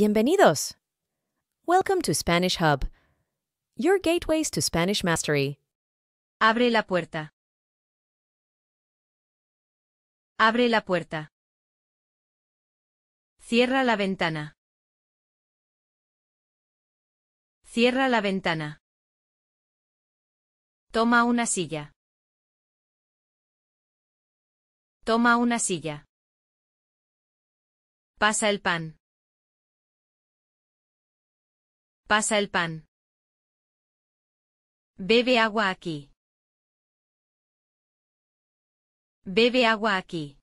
Bienvenidos! Welcome to Spanish Hub, your gateways to Spanish mastery. Abre la puerta. Abre la puerta. Cierra la ventana. Cierra la ventana. Toma una silla. Toma una silla. Pasa el pan. Pasa el pan. Bebe agua aquí. Bebe agua aquí.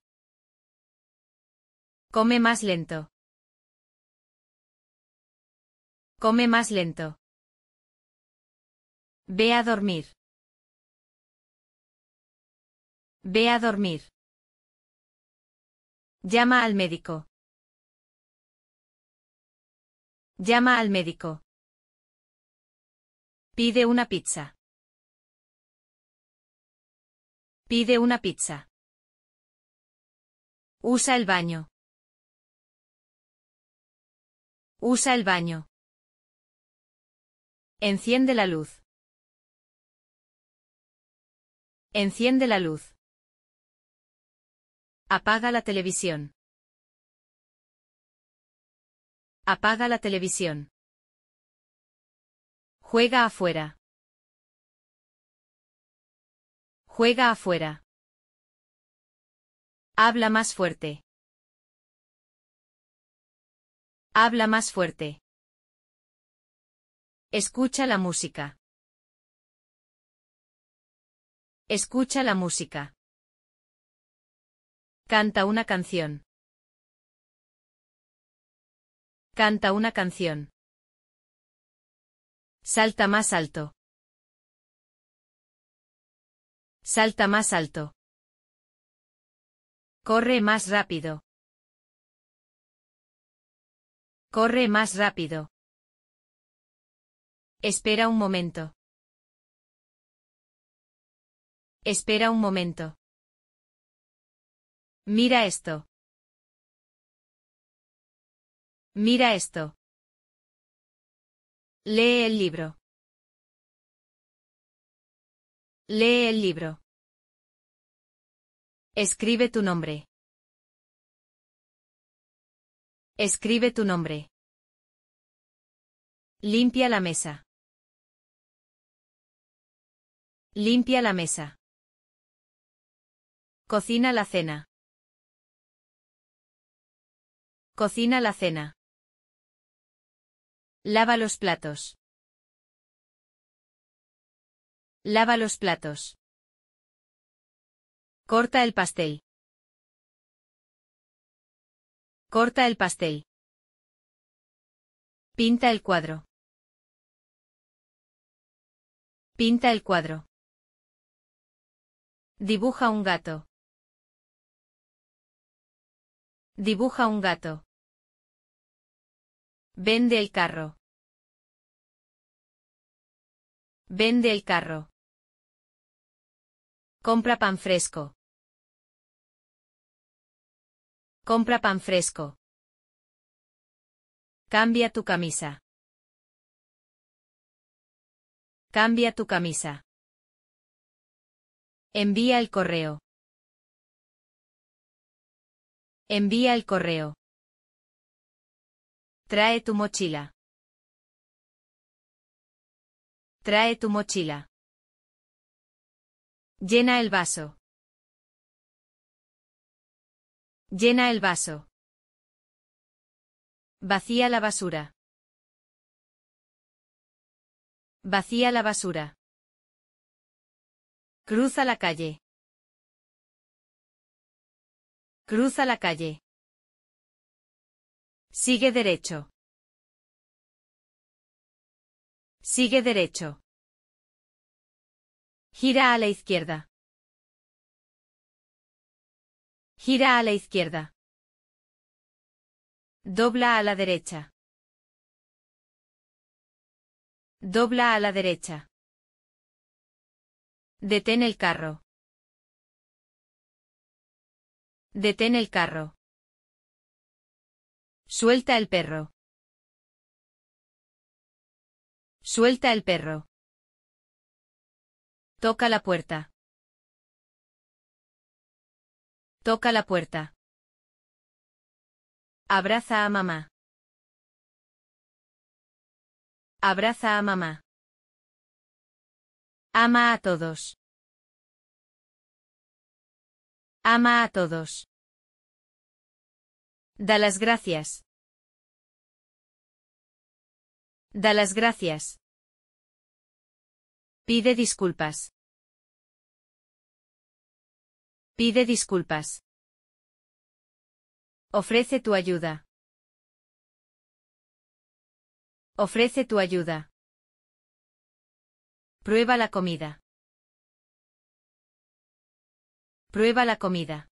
Come más lento. Come más lento. Ve a dormir. Ve a dormir. Llama al médico. Llama al médico. Pide una pizza. Pide una pizza. Usa el baño. Usa el baño. Enciende la luz. Enciende la luz. Apaga la televisión. Apaga la televisión. Juega afuera. Juega afuera. Habla más fuerte. Habla más fuerte. Escucha la música. Escucha la música. Canta una canción. Canta una canción. Salta más alto. Salta más alto. Corre más rápido. Corre más rápido. Espera un momento. Espera un momento. Mira esto. Mira esto. Lee el libro. Lee el libro. Escribe tu nombre. Escribe tu nombre. Limpia la mesa. Limpia la mesa. Cocina la cena. Cocina la cena. Lava los platos. Lava los platos. Corta el pastel. Corta el pastel. Pinta el cuadro. Pinta el cuadro. Dibuja un gato. Dibuja un gato. Vende el carro. Vende el carro. Compra pan fresco. Compra pan fresco. Cambia tu camisa. Cambia tu camisa. Envía el correo. Envía el correo. Trae tu mochila. Trae tu mochila. Llena el vaso. Llena el vaso. Vacía la basura. Vacía la basura. Cruza la calle. Cruza la calle. Sigue derecho. Sigue derecho. Gira a la izquierda. Gira a la izquierda. Dobla a la derecha. Dobla a la derecha. Detén el carro. Detén el carro. Suelta el perro. Suelta el perro. Toca la puerta. Toca la puerta. Abraza a mamá. Abraza a mamá. Ama a todos. Ama a todos. Da las gracias. Da las gracias. Pide disculpas. Pide disculpas. Ofrece tu ayuda. Ofrece tu ayuda. Prueba la comida. Prueba la comida.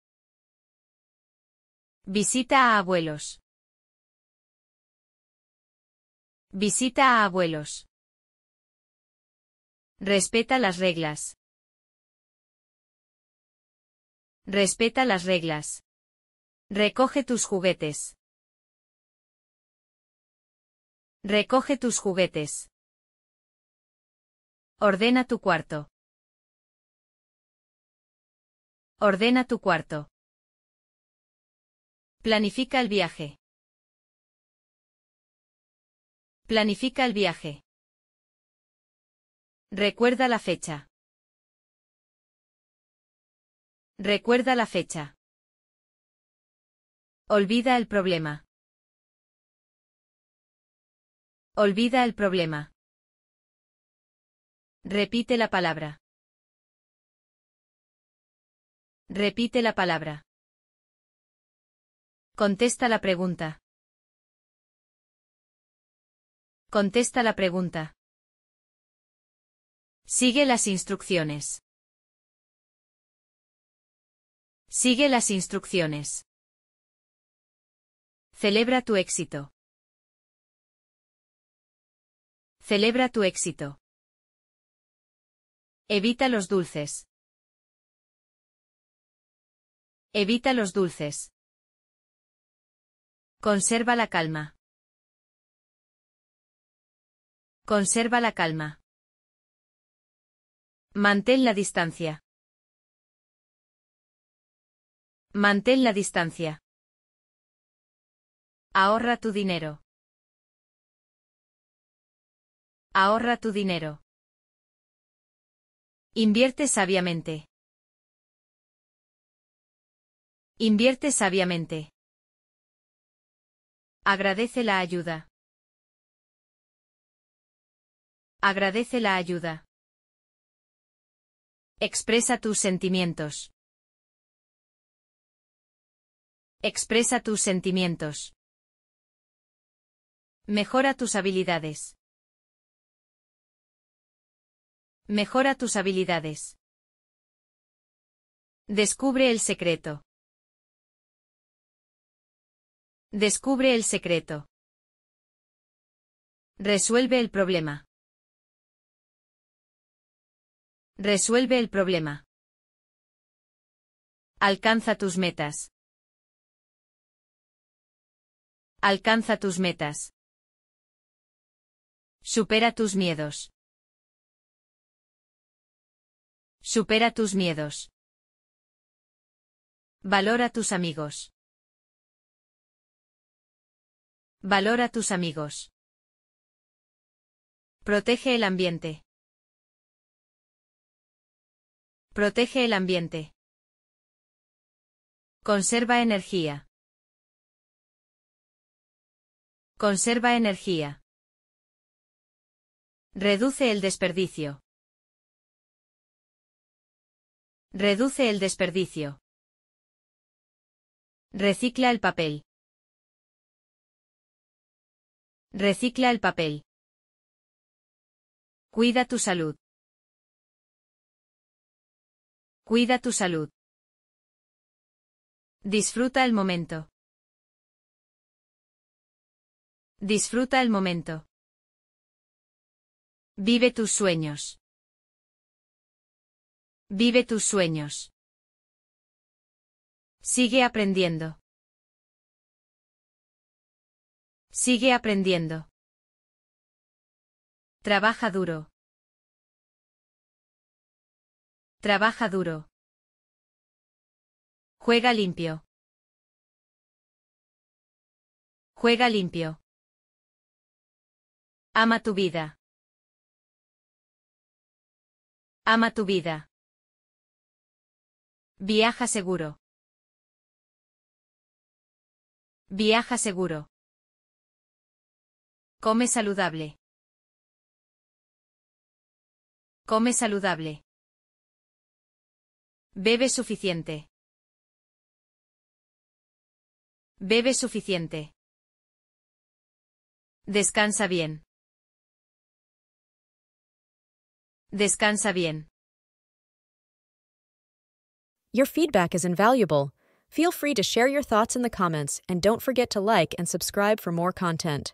Visita a abuelos. Visita a abuelos. Respeta las reglas. Respeta las reglas. Recoge tus juguetes. Recoge tus juguetes. Ordena tu cuarto. Ordena tu cuarto. Planifica el viaje. Planifica el viaje. Recuerda la fecha. Recuerda la fecha. Olvida el problema. Olvida el problema. Repite la palabra. Repite la palabra. Contesta la pregunta. Contesta la pregunta. Sigue las instrucciones. Sigue las instrucciones. Celebra tu éxito. Celebra tu éxito. Evita los dulces. Evita los dulces. Conserva la calma. Conserva la calma. Mantén la distancia. Mantén la distancia. Ahorra tu dinero. Ahorra tu dinero. Invierte sabiamente. Invierte sabiamente. Agradece la ayuda. Agradece la ayuda. Expresa tus sentimientos. Expresa tus sentimientos. Mejora tus habilidades. Mejora tus habilidades. Descubre el secreto. Descubre el secreto. Resuelve el problema. Resuelve el problema. Alcanza tus metas. Alcanza tus metas. Supera tus miedos. Supera tus miedos. Valora tus amigos. Valora tus amigos. Protege el ambiente. Protege el ambiente. Conserva energía. Conserva energía. Reduce el desperdicio. Reduce el desperdicio. Recicla el papel. Recicla el papel. Cuida tu salud. Cuida tu salud. Disfruta el momento. Disfruta el momento. Vive tus sueños. Vive tus sueños. Sigue aprendiendo. Sigue aprendiendo. Trabaja duro. Trabaja duro. Juega limpio. Juega limpio. Ama tu vida. Ama tu vida. Viaja seguro. Viaja seguro. Come saludable. Come saludable. Bebe suficiente. Bebe suficiente. Descansa bien. Descansa bien. Your feedback is invaluable. Feel free to share your thoughts in the comments and don't forget to like and subscribe for more content.